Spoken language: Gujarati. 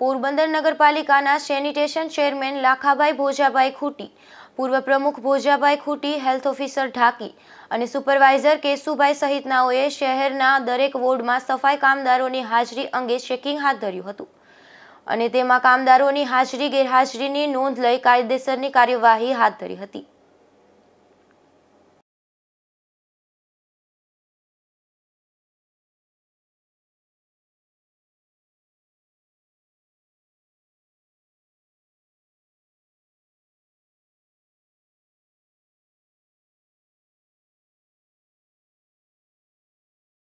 પોરબંદર નગરપાલિકાના સેનિટેશન ચેરમેન લાખાભાઈ ભોજાભાઈ ખૂટી પૂર્વ પ્રમુખ ભોજાભાઈ ખૂટી હેલ્થ ઓફિસર ઢાકી અને સુપરવાઇઝર કેશુભાઈ સહિતનાઓએ શહેરના દરેક વોર્ડમાં સફાઈ કામદારોની હાજરી અંગે ચેકિંગ હાથ ધર્યું હતું અને તેમાં કામદારોની હાજરી ગેરહાજરીની નોંધ લઈ કાયદેસરની કાર્યવાહી હાથ ધરી હતી